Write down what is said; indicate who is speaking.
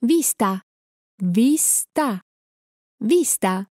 Speaker 1: vista, vista, vista.